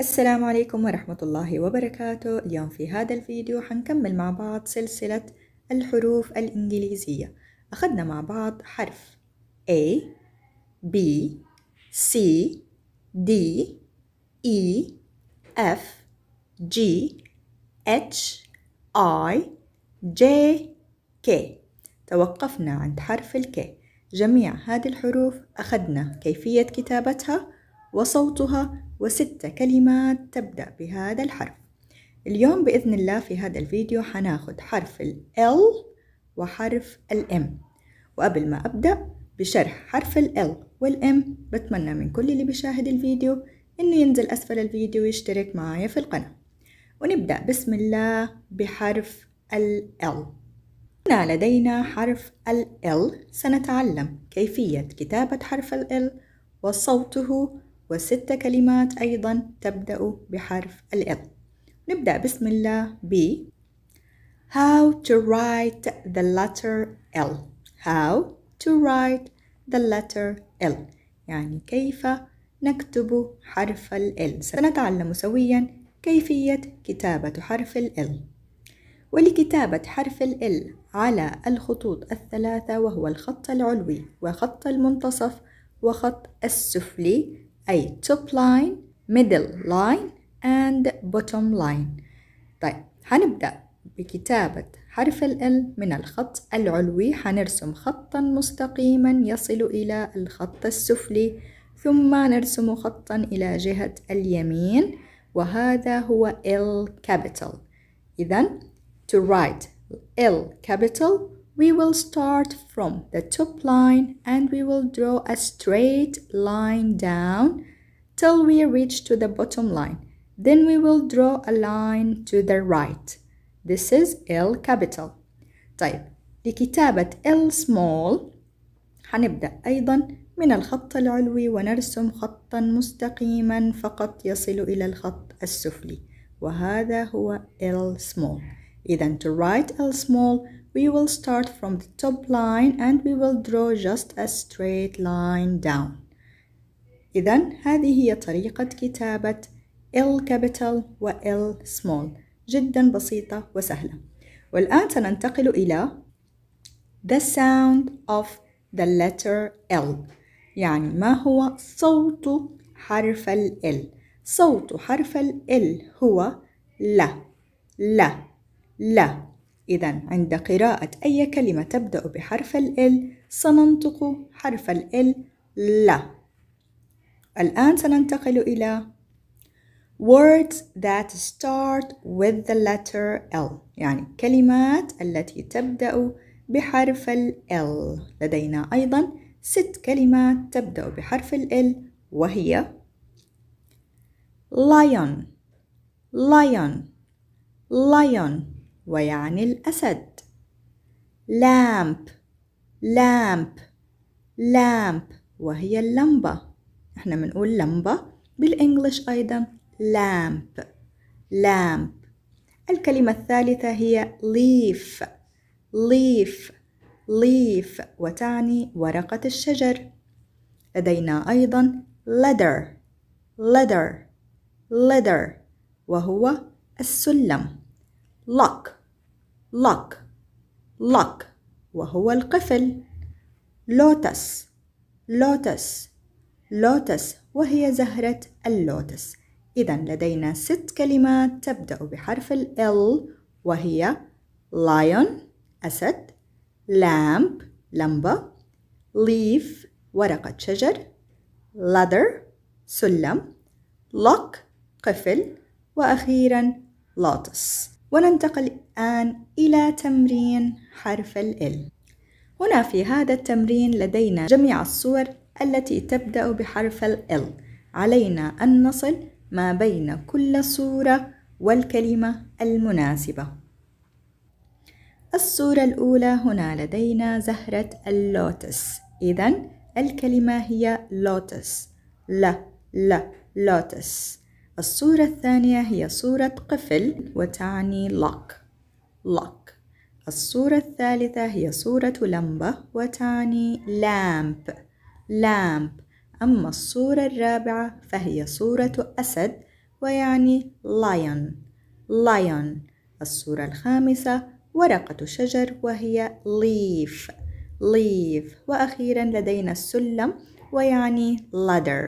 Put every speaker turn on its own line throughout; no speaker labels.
السلام عليكم ورحمة الله وبركاته اليوم في هذا الفيديو حنكمل مع بعض سلسلة الحروف الإنجليزية أخذنا مع بعض حرف A B C D E F G H I J K توقفنا عند حرف الك جميع هذه الحروف أخذنا كيفية كتابتها وصوتها وستة كلمات تبدأ بهذا الحرف اليوم بإذن الله في هذا الفيديو حناخد حرف ال L وحرف ال M وقبل ما أبدأ بشرح حرف ال L وال M بتمنى من كل اللي بيشاهد الفيديو إنه ينزل أسفل الفيديو ويشترك معايا في القناة ونبدأ بسم الله بحرف ال L هنا لدينا حرف ال L سنتعلم كيفية كتابة حرف ال L وصوته وست كلمات أيضا تبدأ بحرف ال نبدأ بسم الله ب How to write the letter L How to write the letter L يعني كيف نكتب حرف ال سنتعلم سويا كيفية كتابة حرف ال ولكتابة حرف ال على الخطوط الثلاثة وهو الخط العلوي وخط المنتصف وخط السفلي أي top line middle line and bottom line طيب هنبدأ بكتابة حرف ال من الخط العلوي هنرسم خطا مستقيما يصل إلى الخط السفلي ثم نرسم خطا إلى جهة اليمين وهذا هو L capital إذا to write L capital We will start from the top line and we will draw a straight line down till we reach to the bottom line. Then we will draw a line to the right. This is L capital. طيب لكتابة L small هنبدأ أيضا من الخط العلوي ونرسم خطا مستقيما فقط يصل إلى الخط السفلي وهذا هو L small. إذا to write L small we will start from the top line and we will draw just a straight line down إذا هذه هي طريقة كتابة L capital و L small جدا بسيطة وسهلة والآن سننتقل إلى the sound of the letter L يعني ما هو صوت حرف ال L صوت حرف ال L هو لا لا لا إذا عند قراءة أي كلمة تبدأ بحرف ال سننطق حرف ال لا الآن سننتقل إلى words that start with the letter L يعني كلمات التي تبدأ بحرف ال L لدينا أيضا ست كلمات تبدأ بحرف ال L وهي lion lion lion ويعني الأسد لامب لامب لامب وهي اللمبة احنا بنقول لمبة بالإنجليش أيضا لامب لامب الكلمة الثالثة هي ليف ليف ليف وتعني ورقة الشجر لدينا أيضا ladder ladder ladder وهو السلم lock lock lock وهو القفل لوتس لوتس لوتس وهي زهرة اللوتس إذا لدينا ست كلمات تبدأ بحرف ال وهي lion أسد lamp لمبة leaf ورقة شجر ladder سلم lock قفل وأخيرا lotus وننتقل الآن إلى تمرين حرف ال هنا في هذا التمرين لدينا جميع الصور التي تبدأ بحرف ال علينا أن نصل ما بين كل صورة والكلمة المناسبة الصورة الأولى هنا لدينا زهرة اللوتس إذا الكلمة هي لوتس لا لا لوتس الصورة الثانية هي صورة قفل وتعني lock lock الصورة الثالثة هي صورة لمبة وتعني lamp lamp أما الصورة الرابعة فهي صورة أسد ويعني lion lion الصورة الخامسة ورقة شجر وهي leaf leaf وأخيرا لدينا السلم ويعني ladder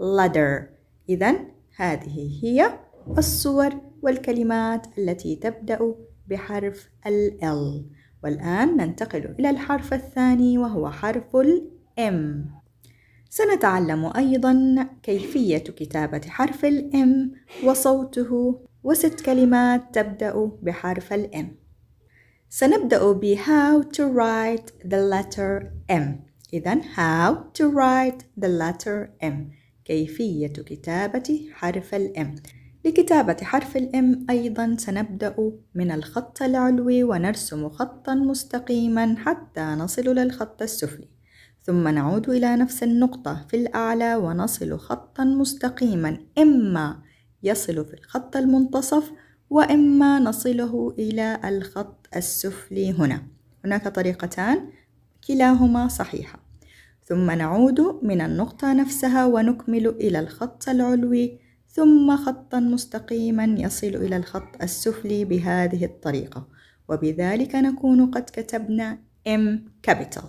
ladder إذا هذه هي الصور والكلمات التي تبدأ بحرف ال والآن ننتقل إلى الحرف الثاني وهو حرف M سنتعلم أيضا كيفية كتابة حرف M وصوته وست كلمات تبدأ بحرف M سنبدأ ب how to write the letter M إذا how to write the letter M كيفية كتابة حرف الإم لكتابة حرف الإم أيضا سنبدأ من الخط العلوي ونرسم خطا مستقيما حتى نصل للخط السفلي ثم نعود إلى نفس النقطة في الأعلى ونصل خطا مستقيما إما يصل في الخط المنتصف وإما نصله إلى الخط السفلي هنا هناك طريقتان كلاهما صحيحة ثم نعود من النقطة نفسها ونكمل إلى الخط العلوي ثم خطا مستقيما يصل إلى الخط السفلي بهذه الطريقة وبذلك نكون قد كتبنا M capital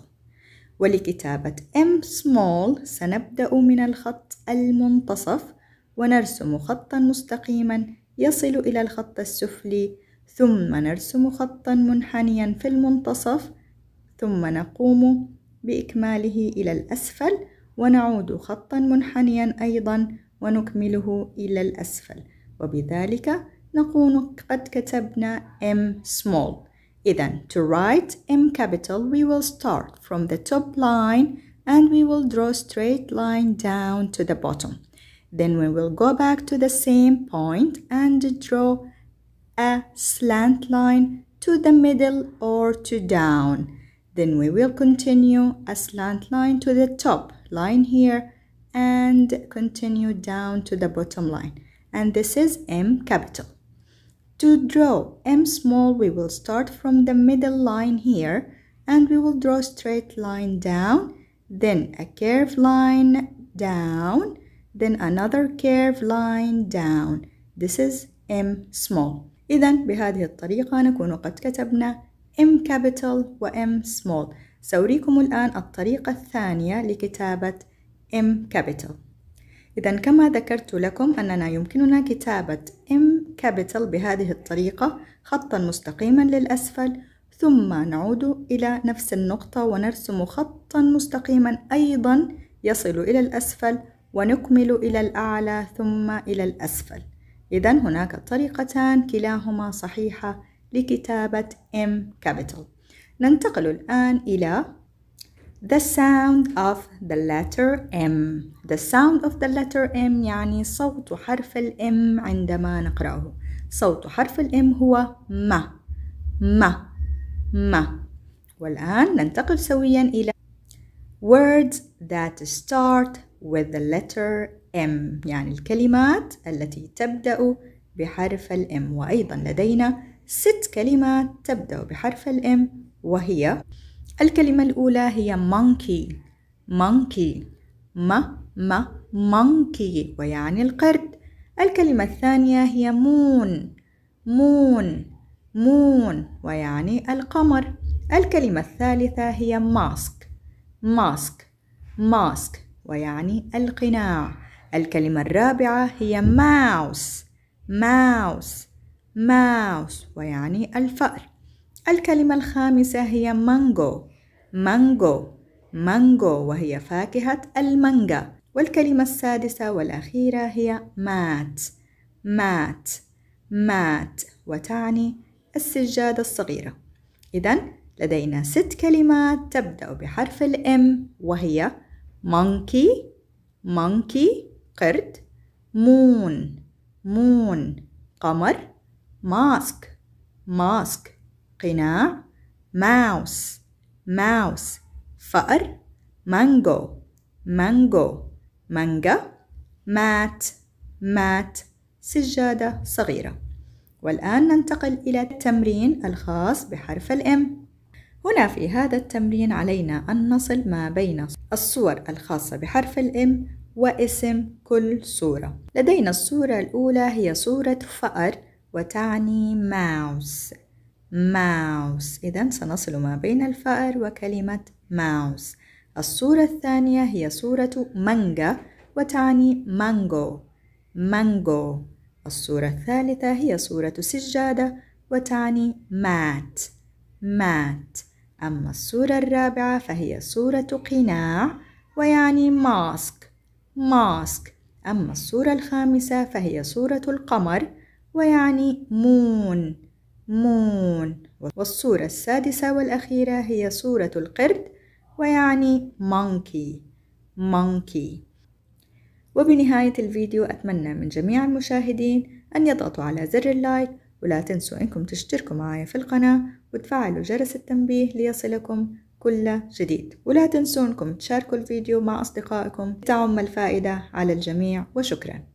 ولكتابة M small سنبدأ من الخط المنتصف ونرسم خطا مستقيما يصل إلى الخط السفلي ثم نرسم خطا منحنيا في المنتصف ثم نقوم بإكماله إلى الأسفل ونعود خطا منحنيا أيضا ونكمله إلى الأسفل وبذلك نكون قد كتبنا M small إذا to write M capital we will start from the top line and we will draw straight line down to the bottom then we will go back to the same point and draw a slant line to the middle or to down Then we will continue a slant line to the top line here and continue down to the bottom line. And this is M capital. To draw M small, we will start from the middle line here and we will draw straight line down, then a curved line down, then another curved line down. This is M small. إذا بهذه الطريقة نكون قد كتبنا M capital و M small سأريكم الآن الطريقة الثانية لكتابة M capital إذا كما ذكرت لكم أننا يمكننا كتابة M capital بهذه الطريقة خطا مستقيما للأسفل ثم نعود إلى نفس النقطة ونرسم خطا مستقيما أيضا يصل إلى الأسفل ونكمل إلى الأعلى ثم إلى الأسفل إذا هناك طريقتان كلاهما صحيحة لكتابة M capital ننتقل الآن إلى the sound of the letter M the sound of the letter M يعني صوت حرف الM عندما نقرأه صوت حرف الM هو ما ما ما والآن ننتقل سويا إلى words that start with the letter M يعني الكلمات التي تبدأ بحرف الM وأيضا لدينا ست كلمات تبدأ بحرف الإم وهي الكلمة الأولى هي monkey monkey ما ما monkey ويعني القرد الكلمة الثانية هي moon moon moon ويعني القمر الكلمة الثالثة هي mask mask mask ويعني القناع الكلمة الرابعة هي mouse mouse ماوس ويعني الفأر الكلمة الخامسة هي مانجو مانجو مانجو وهي فاكهة المانجا والكلمة السادسة والأخيرة هي مات مات مات وتعني السجادة الصغيرة إذا لدينا ست كلمات تبدأ بحرف الإم وهي monkey monkey قرد مون مون قمر ماسك ماسك قناع ماوس ماوس فأر مانجو مانجو مانجا مات مات سجادة صغيرة والآن ننتقل إلى التمرين الخاص بحرف الإم هنا في هذا التمرين علينا أن نصل ما بين الصور الخاصة بحرف الإم واسم كل صورة لدينا الصورة الأولى هي صورة فأر وتعني ماوس ماوس إذا سنصل ما بين الفأر وكلمة ماوس الصورة الثانية هي صورة مانجا وتعني مانجو مانجو الصورة الثالثة هي صورة سجادة وتعني مات مات أما الصورة الرابعة فهي صورة قناع ويعني ماسك ماسك أما الصورة الخامسة فهي صورة القمر ويعني مون مون والصورة السادسة والأخيرة هي صورة القرد ويعني monkey monkey وبنهاية الفيديو أتمنى من جميع المشاهدين أن يضغطوا على زر اللايك ولا تنسوا أنكم تشتركوا معي في القناة وتفعلوا جرس التنبيه ليصلكم كل جديد ولا تنسوا أنكم تشاركوا الفيديو مع أصدقائكم لتعم الفائدة على الجميع وشكراً